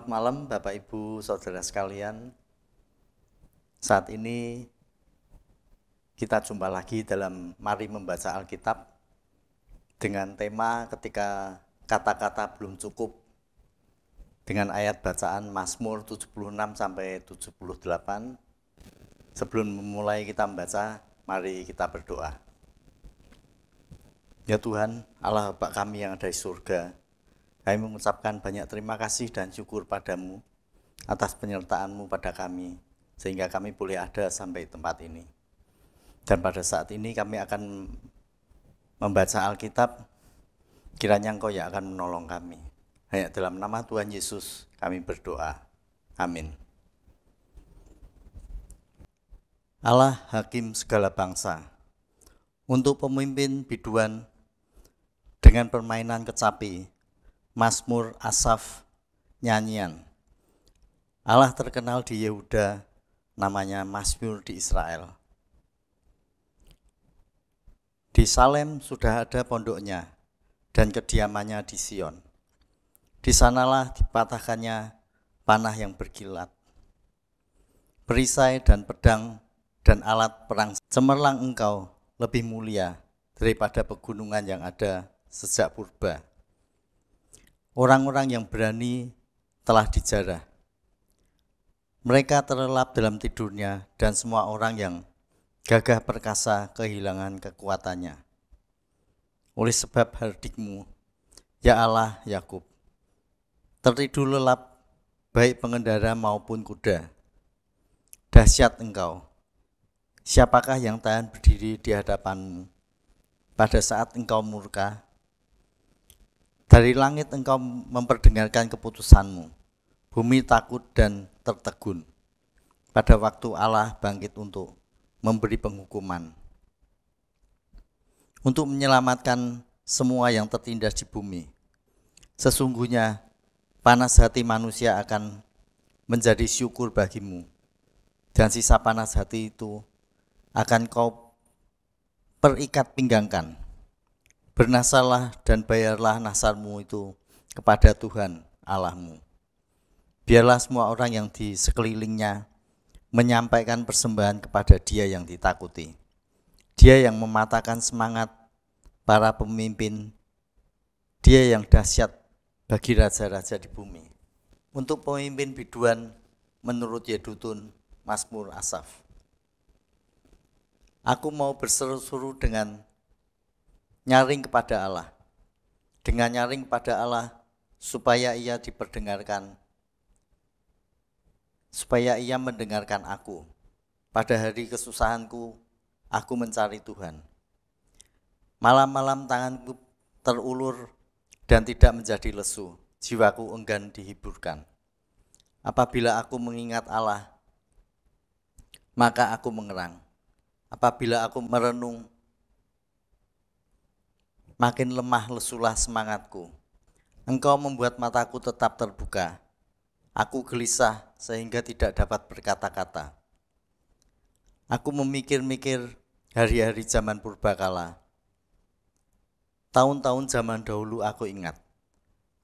Selamat malam Bapak Ibu Saudara sekalian. Saat ini kita jumpa lagi dalam Mari Membaca Alkitab dengan tema ketika kata-kata belum cukup dengan ayat bacaan Mazmur 76 sampai 78. Sebelum memulai kita membaca, mari kita berdoa. Ya Tuhan, Allah Bapak kami yang ada di surga, kami mengucapkan banyak terima kasih dan syukur padamu atas penyertaanmu pada kami, sehingga kami boleh ada sampai tempat ini. Dan pada saat ini kami akan membaca Alkitab, kiranya Engkau yang akan menolong kami. Hanya dalam nama Tuhan Yesus kami berdoa. Amin. Allah Hakim segala bangsa, untuk pemimpin biduan dengan permainan kecapi, Masmur Asaf nyanyian. Allah terkenal di Yehuda, namanya Mazmur di Israel. Di Salem sudah ada pondoknya dan kediamannya di Sion. Di sanalah dipatahkannya panah yang berkilat. Perisai dan pedang dan alat perang cemerlang engkau lebih mulia daripada pegunungan yang ada sejak purba. Orang-orang yang berani telah dijarah. Mereka terlelap dalam tidurnya dan semua orang yang gagah perkasa kehilangan kekuatannya. Oleh sebab hardikmu, ya Allah Yakub, tertidur lelap baik pengendara maupun kuda. Dahsyat engkau, siapakah yang tahan berdiri di hadapanmu pada saat engkau murka dari langit engkau memperdengarkan keputusanmu, bumi takut dan tertegun. Pada waktu Allah bangkit untuk memberi penghukuman, untuk menyelamatkan semua yang tertindas di bumi. Sesungguhnya panas hati manusia akan menjadi syukur bagimu, dan sisa panas hati itu akan kau perikat pinggangkan Bernasalah dan bayarlah nasarmu itu kepada Tuhan Allahmu. Biarlah semua orang yang di sekelilingnya menyampaikan persembahan kepada dia yang ditakuti. Dia yang mematakan semangat para pemimpin. Dia yang dahsyat bagi raja-raja di bumi. Untuk pemimpin biduan menurut Yedutun, Mazmur Asaf. Aku mau berseru-seru dengan nyaring kepada Allah. Dengan nyaring kepada Allah supaya ia diperdengarkan. Supaya ia mendengarkan aku. Pada hari kesusahanku, aku mencari Tuhan. Malam-malam tanganku terulur dan tidak menjadi lesu. Jiwaku enggan dihiburkan. Apabila aku mengingat Allah, maka aku mengerang. Apabila aku merenung, makin lemah lesulah semangatku. Engkau membuat mataku tetap terbuka. Aku gelisah sehingga tidak dapat berkata-kata. Aku memikir-mikir hari-hari zaman purbakala. Tahun-tahun zaman dahulu aku ingat.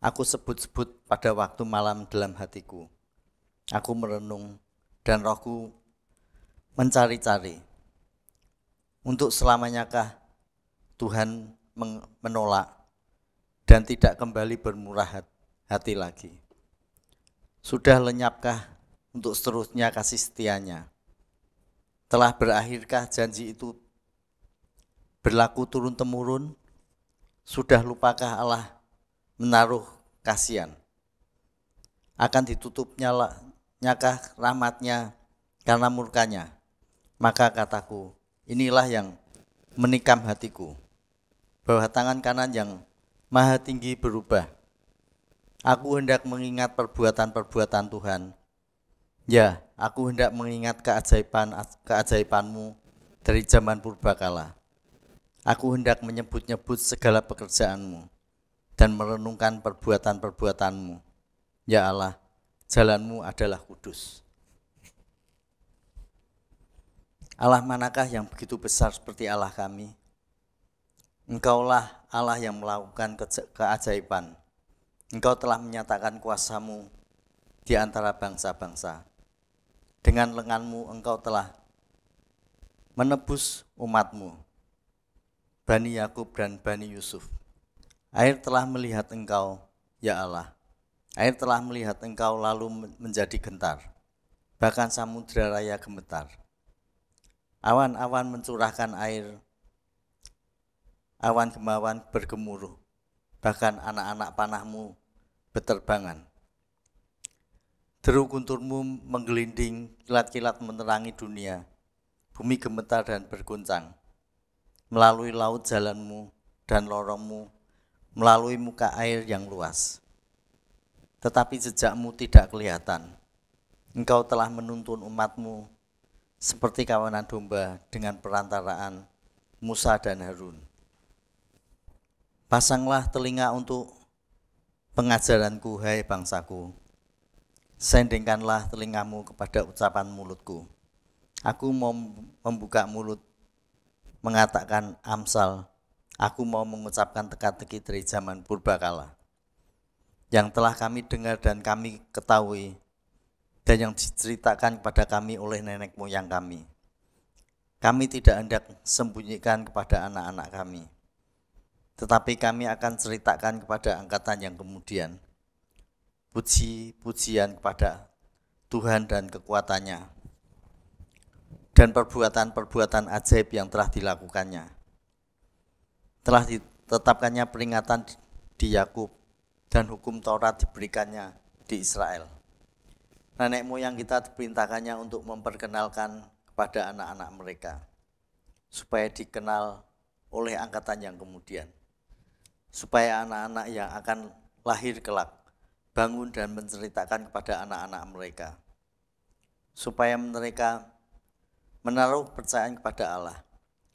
Aku sebut-sebut pada waktu malam dalam hatiku. Aku merenung dan rohku mencari-cari. Untuk selamanyakah Tuhan menolak dan tidak kembali bermurah hati lagi. Sudah lenyapkah untuk seterusnya kasih setianya? Telah berakhirkah janji itu berlaku turun-temurun? Sudah lupakah Allah menaruh kasihan? Akan ditutupnya nyakah rahmatnya karena murkanya? Maka kataku, inilah yang menikam hatiku. Bahwa tangan kanan yang maha tinggi berubah. Aku hendak mengingat perbuatan-perbuatan Tuhan. Ya, aku hendak mengingat keajaiban keajaibanmu dari zaman purbakala. Aku hendak menyebut-nyebut segala pekerjaanmu dan merenungkan perbuatan-perbuatanmu. Ya Allah, jalanmu adalah kudus. Allah manakah yang begitu besar seperti Allah kami? Engkaulah Allah yang melakukan keajaiban. Engkau telah menyatakan kuasamu di antara bangsa-bangsa. Dengan lenganmu engkau telah menebus umatmu, Bani Yakub dan Bani Yusuf. Air telah melihat engkau, ya Allah. Air telah melihat engkau lalu menjadi gentar. Bahkan samudera raya gemetar. Awan-awan mencurahkan air awan kemawan bergemuruh, bahkan anak-anak panahmu beterbangan. Deru kunturmu menggelinding, kilat-kilat menerangi dunia. Bumi gemetar dan berguncang. Melalui laut jalanmu dan lorongmu, melalui muka air yang luas. Tetapi jejakmu tidak kelihatan. Engkau telah menuntun umatmu seperti kawanan domba dengan perantaraan Musa dan Harun. Pasanglah telinga untuk pengajaranku, hai bangsaku. Sendengkanlah telingamu kepada ucapan mulutku. Aku mau membuka mulut, mengatakan amsal. Aku mau mengucapkan teka-teki dari zaman purbakala. Yang telah kami dengar dan kami ketahui, dan yang diceritakan kepada kami oleh nenek moyang kami. Kami tidak hendak sembunyikan kepada anak-anak kami tetapi kami akan ceritakan kepada angkatan yang kemudian. Puji-pujian kepada Tuhan dan kekuatannya. Dan perbuatan-perbuatan ajaib yang telah dilakukannya. Telah ditetapkannya peringatan di Yakub dan hukum Taurat diberikannya di Israel. Nenek moyang kita diperintahkannya untuk memperkenalkan kepada anak-anak mereka supaya dikenal oleh angkatan yang kemudian supaya anak-anak yang akan lahir kelak bangun dan menceritakan kepada anak-anak mereka supaya mereka menaruh percayaan kepada Allah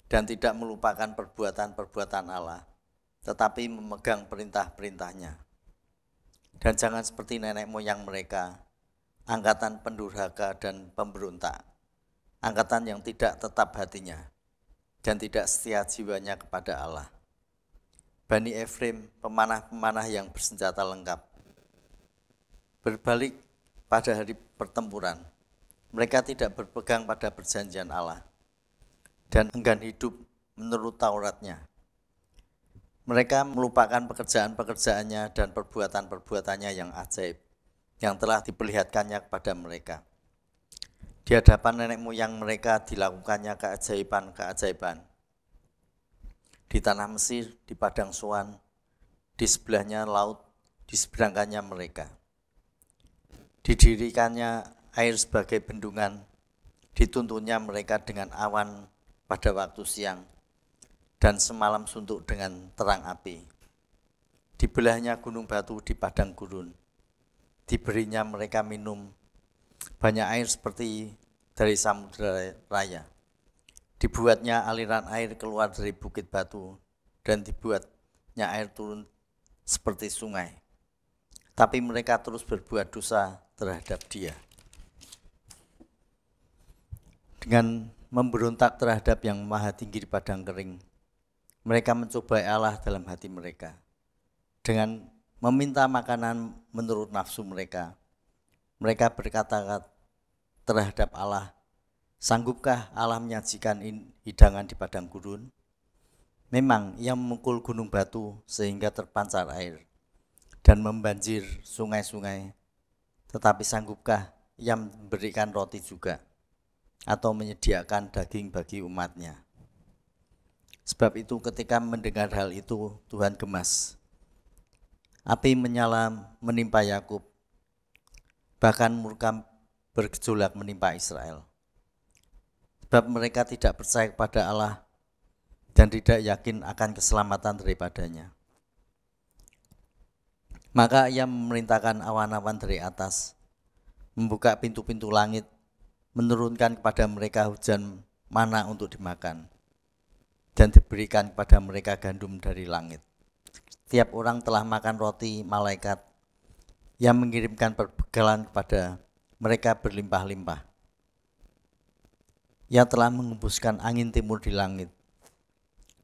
dan tidak melupakan perbuatan-perbuatan Allah tetapi memegang perintah-perintahnya dan jangan seperti nenek moyang mereka angkatan pendurhaka dan pemberontak angkatan yang tidak tetap hatinya dan tidak setia jiwanya kepada Allah Bani Efrem, pemanah-pemanah yang bersenjata lengkap, berbalik pada hari pertempuran. Mereka tidak berpegang pada perjanjian Allah dan enggan hidup menurut Tauratnya. Mereka melupakan pekerjaan-pekerjaannya dan perbuatan-perbuatannya yang ajaib yang telah diperlihatkannya kepada mereka. Di hadapan nenek moyang mereka dilakukannya keajaiban-keajaiban di tanah Mesir, di padang suan di sebelahnya laut, di seberangkannya mereka. Didirikannya air sebagai bendungan, dituntunnya mereka dengan awan pada waktu siang, dan semalam suntuk dengan terang api. Dibelahnya gunung batu di padang gurun, diberinya mereka minum banyak air seperti dari samudera raya dibuatnya aliran air keluar dari bukit batu dan dibuatnya air turun seperti sungai. Tapi mereka terus berbuat dosa terhadap dia. Dengan memberontak terhadap yang maha tinggi di padang kering, mereka mencobai Allah dalam hati mereka. Dengan meminta makanan menurut nafsu mereka, mereka berkata terhadap Allah, Sanggupkah Allah menyajikan hidangan di padang gurun? Memang ia memukul gunung batu sehingga terpancar air dan membanjir sungai-sungai. Tetapi sanggupkah ia memberikan roti juga atau menyediakan daging bagi umatnya? Sebab itu ketika mendengar hal itu Tuhan gemas. Api menyala menimpa Yakub, bahkan murka bergejolak menimpa Israel sebab mereka tidak percaya kepada Allah dan tidak yakin akan keselamatan daripadanya. Maka ia memerintahkan awan-awan dari atas, membuka pintu-pintu langit, menurunkan kepada mereka hujan mana untuk dimakan, dan diberikan kepada mereka gandum dari langit. setiap orang telah makan roti malaikat yang mengirimkan perbekalan kepada mereka berlimpah-limpah yang telah mengembuskan angin timur di langit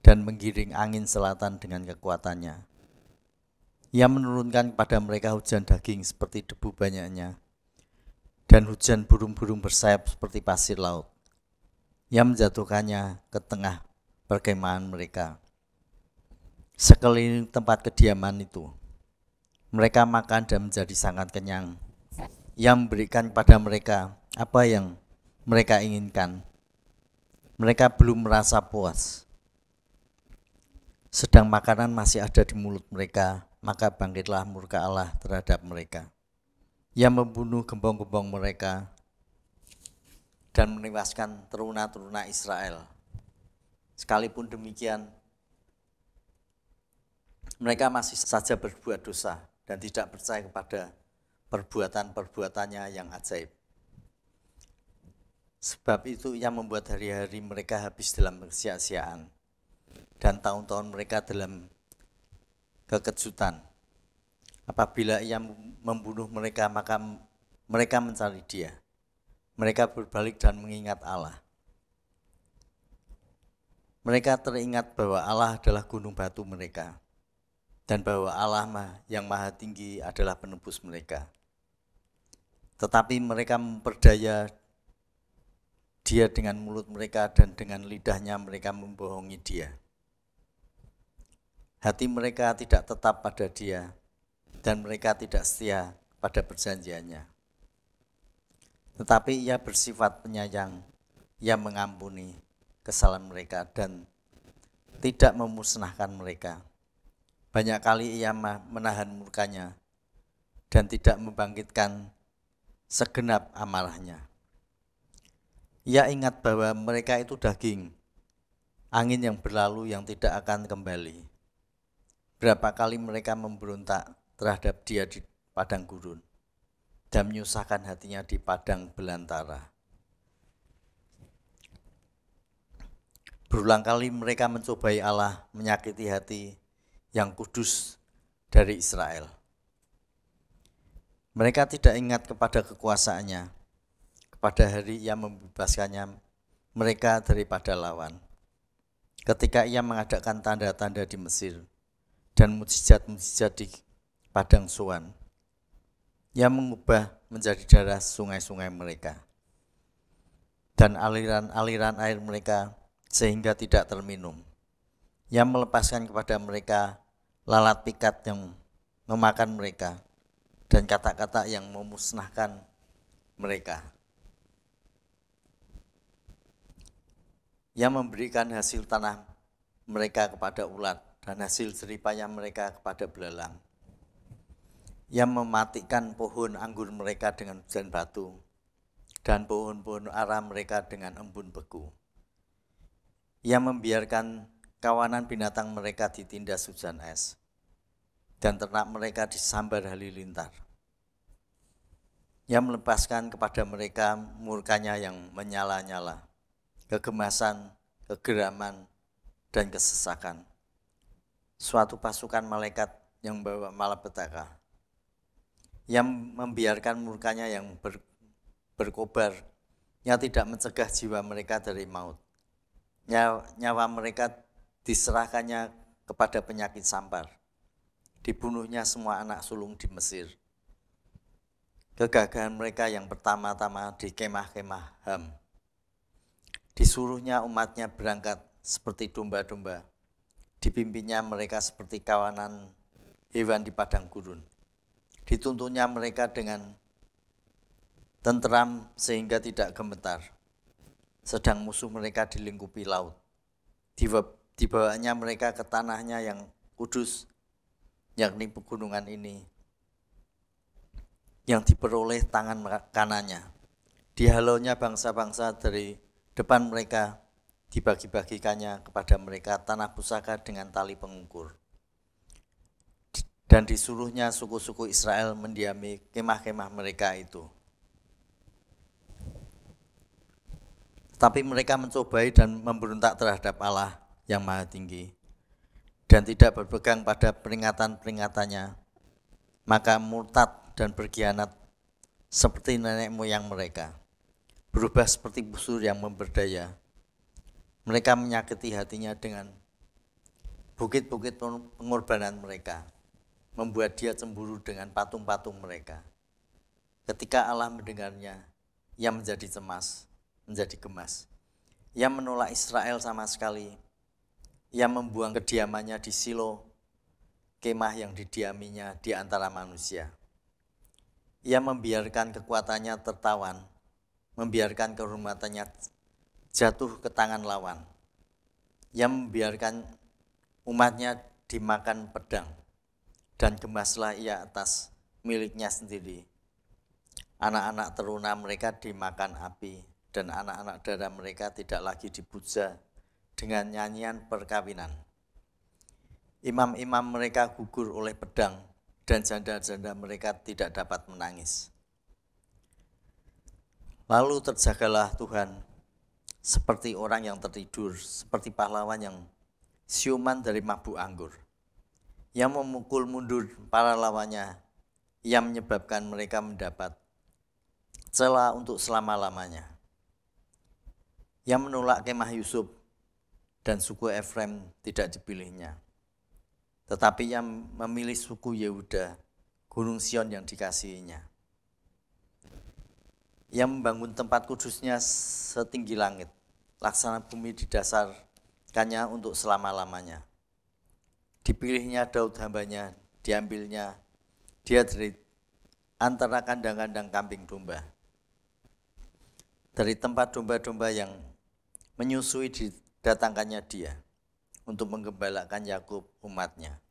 dan menggiring angin selatan dengan kekuatannya. Ia menurunkan kepada mereka hujan daging seperti debu banyaknya dan hujan burung-burung bersayap seperti pasir laut. Ia menjatuhkannya ke tengah perkemahan mereka. Sekeliling tempat kediaman itu, mereka makan dan menjadi sangat kenyang. Ia memberikan kepada mereka apa yang mereka inginkan mereka belum merasa puas. Sedang makanan masih ada di mulut mereka, maka bangkitlah murka Allah terhadap mereka. Yang membunuh gembong-gembong mereka dan menewaskan teruna-teruna Israel. Sekalipun demikian, mereka masih saja berbuat dosa dan tidak percaya kepada perbuatan-perbuatannya yang ajaib. Sebab itu ia membuat hari-hari mereka habis dalam kesia-siaan dan tahun-tahun mereka dalam kekejutan. Apabila ia membunuh mereka, maka mereka mencari dia. Mereka berbalik dan mengingat Allah. Mereka teringat bahwa Allah adalah gunung batu mereka dan bahwa Allah yang maha tinggi adalah penebus mereka. Tetapi mereka memperdaya dia dengan mulut mereka dan dengan lidahnya mereka membohongi dia. Hati mereka tidak tetap pada dia dan mereka tidak setia pada perjanjiannya. Tetapi ia bersifat penyayang, ia mengampuni kesalahan mereka dan tidak memusnahkan mereka. Banyak kali ia menahan murkanya dan tidak membangkitkan segenap amarahnya. Ia ya, ingat bahwa mereka itu daging, angin yang berlalu yang tidak akan kembali. Berapa kali mereka memberontak terhadap dia di padang gurun dan menyusahkan hatinya di padang belantara. Berulang kali mereka mencobai Allah menyakiti hati yang kudus dari Israel. Mereka tidak ingat kepada kekuasaannya pada hari ia membebaskannya mereka daripada lawan. Ketika ia mengadakan tanda-tanda di Mesir dan mujizat-mujizat di padang suan, ia mengubah menjadi darah sungai-sungai mereka dan aliran-aliran air mereka sehingga tidak terminum. Ia melepaskan kepada mereka lalat pikat yang memakan mereka dan kata-kata yang memusnahkan mereka. yang memberikan hasil tanah mereka kepada ulat dan hasil seripanya mereka kepada belalang yang mematikan pohon anggur mereka dengan hujan batu dan pohon-pohon arah mereka dengan embun beku yang membiarkan kawanan binatang mereka ditindas hujan es dan ternak mereka disambar halilintar yang melepaskan kepada mereka murkanya yang menyala-nyala kegemasan, kegeraman, dan kesesakan. Suatu pasukan malaikat yang membawa malapetaka, yang membiarkan murkanya yang ber, berkobar, yang tidak mencegah jiwa mereka dari maut. Nyawa, nyawa mereka diserahkannya kepada penyakit sampar. Dibunuhnya semua anak sulung di Mesir. Kegagahan mereka yang pertama-tama di kemah-kemah Ham Disuruhnya umatnya berangkat seperti domba-domba. Dipimpinnya mereka seperti kawanan hewan di padang gurun. Dituntunnya mereka dengan tenteram sehingga tidak gemetar. Sedang musuh mereka dilingkupi laut. Dibawanya mereka ke tanahnya yang kudus, yakni pegunungan ini, yang diperoleh tangan kanannya. dihalonya bangsa-bangsa dari depan mereka dibagi-bagikannya kepada mereka tanah pusaka dengan tali pengukur. Dan disuruhnya suku-suku Israel mendiami kemah-kemah mereka itu. Tapi mereka mencobai dan memberontak terhadap Allah yang maha tinggi dan tidak berpegang pada peringatan-peringatannya, maka murtad dan berkhianat seperti nenek moyang mereka berubah seperti busur yang memberdaya. Mereka menyakiti hatinya dengan bukit-bukit pengorbanan mereka, membuat dia cemburu dengan patung-patung mereka. Ketika Allah mendengarnya, ia menjadi cemas, menjadi gemas. Ia menolak Israel sama sekali. Ia membuang kediamannya di Silo, kemah yang didiaminya di antara manusia. Ia membiarkan kekuatannya tertawan membiarkan kehormatannya jatuh ke tangan lawan yang membiarkan umatnya dimakan pedang dan gemaslah ia atas miliknya sendiri anak-anak teruna mereka dimakan api dan anak-anak darah mereka tidak lagi dipuja dengan nyanyian perkawinan. Imam-imam mereka gugur oleh pedang dan janda-janda mereka tidak dapat menangis. Lalu terjagalah Tuhan seperti orang yang tertidur, seperti pahlawan yang siuman dari mabuk anggur. Yang memukul mundur para lawannya, yang menyebabkan mereka mendapat celah untuk selama-lamanya. Yang menolak kemah Yusuf dan suku Efrem tidak dipilihnya. Tetapi yang memilih suku Yehuda, gunung Sion yang dikasihinya yang membangun tempat kudusnya setinggi langit, laksana bumi di dasar kanya untuk selama-lamanya. Dipilihnya Daud hambanya, diambilnya dia dari antara kandang-kandang kambing domba. Dari tempat domba-domba yang menyusui didatangkannya dia untuk menggembalakan Yakub umatnya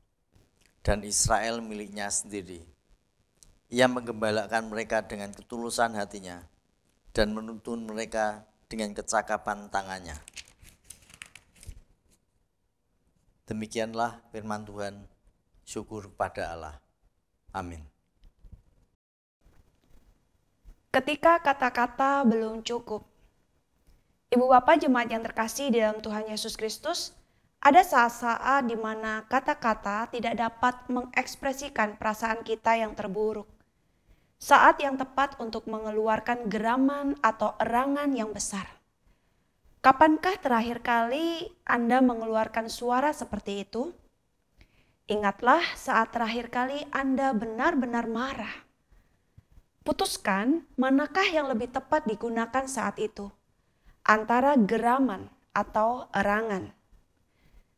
dan Israel miliknya sendiri. Ia menggembalakan mereka dengan ketulusan hatinya dan menuntun mereka dengan kecakapan tangannya. Demikianlah firman Tuhan, syukur pada Allah. Amin. Ketika kata-kata belum cukup, Ibu Bapak jemaat yang terkasih di dalam Tuhan Yesus Kristus, ada saat-saat di mana kata-kata tidak dapat mengekspresikan perasaan kita yang terburuk saat yang tepat untuk mengeluarkan geraman atau erangan yang besar. Kapankah terakhir kali Anda mengeluarkan suara seperti itu? Ingatlah saat terakhir kali Anda benar-benar marah. Putuskan manakah yang lebih tepat digunakan saat itu, antara geraman atau erangan.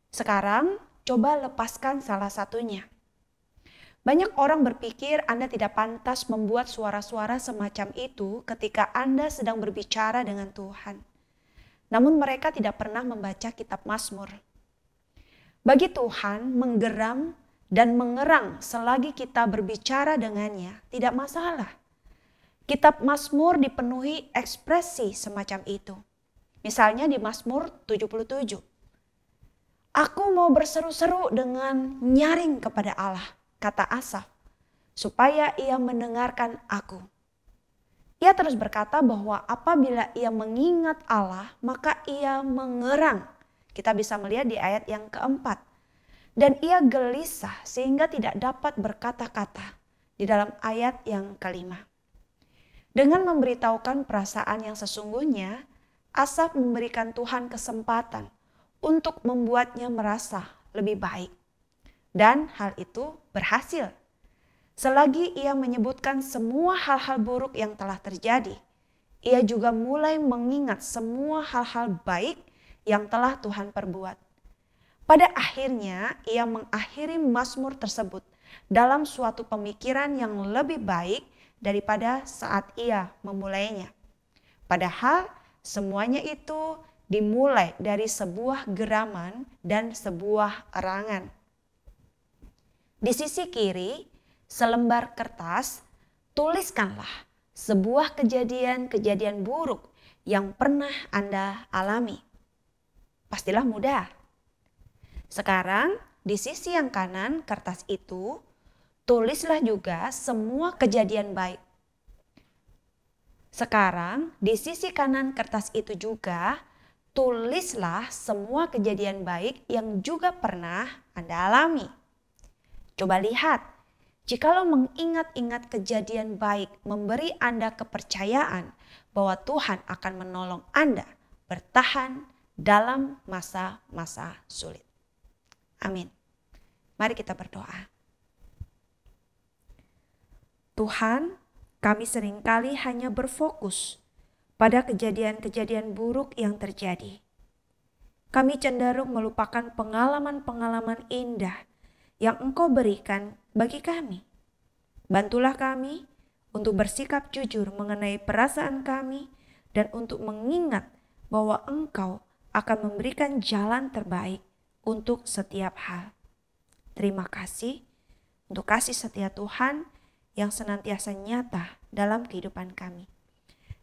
Sekarang, coba lepaskan salah satunya. Banyak orang berpikir Anda tidak pantas membuat suara-suara semacam itu ketika Anda sedang berbicara dengan Tuhan. Namun mereka tidak pernah membaca kitab Mazmur. Bagi Tuhan, menggeram dan mengerang selagi kita berbicara dengannya tidak masalah. Kitab Mazmur dipenuhi ekspresi semacam itu. Misalnya di Mazmur 77. Aku mau berseru-seru dengan nyaring kepada Allah kata Asaf, supaya ia mendengarkan aku. Ia terus berkata bahwa apabila ia mengingat Allah, maka ia mengerang. Kita bisa melihat di ayat yang keempat. Dan ia gelisah sehingga tidak dapat berkata-kata di dalam ayat yang kelima. Dengan memberitahukan perasaan yang sesungguhnya, Asaf memberikan Tuhan kesempatan untuk membuatnya merasa lebih baik dan hal itu berhasil. Selagi ia menyebutkan semua hal-hal buruk yang telah terjadi, ia juga mulai mengingat semua hal-hal baik yang telah Tuhan perbuat. Pada akhirnya, ia mengakhiri Mazmur tersebut dalam suatu pemikiran yang lebih baik daripada saat ia memulainya. Padahal semuanya itu dimulai dari sebuah geraman dan sebuah erangan. Di sisi kiri, selembar kertas, tuliskanlah sebuah kejadian-kejadian buruk yang pernah Anda alami. Pastilah mudah. Sekarang, di sisi yang kanan kertas itu, tulislah juga semua kejadian baik. Sekarang, di sisi kanan kertas itu juga, tulislah semua kejadian baik yang juga pernah Anda alami. Coba lihat, jikalau mengingat-ingat kejadian baik memberi Anda kepercayaan bahwa Tuhan akan menolong Anda bertahan dalam masa-masa sulit. Amin. Mari kita berdoa. Tuhan, kami seringkali hanya berfokus pada kejadian-kejadian buruk yang terjadi. Kami cenderung melupakan pengalaman-pengalaman indah yang Engkau berikan bagi kami. Bantulah kami untuk bersikap jujur mengenai perasaan kami dan untuk mengingat bahwa Engkau akan memberikan jalan terbaik untuk setiap hal. Terima kasih untuk kasih setia Tuhan yang senantiasa nyata dalam kehidupan kami.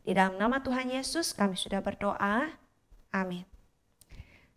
Di dalam nama Tuhan Yesus, kami sudah berdoa. Amin.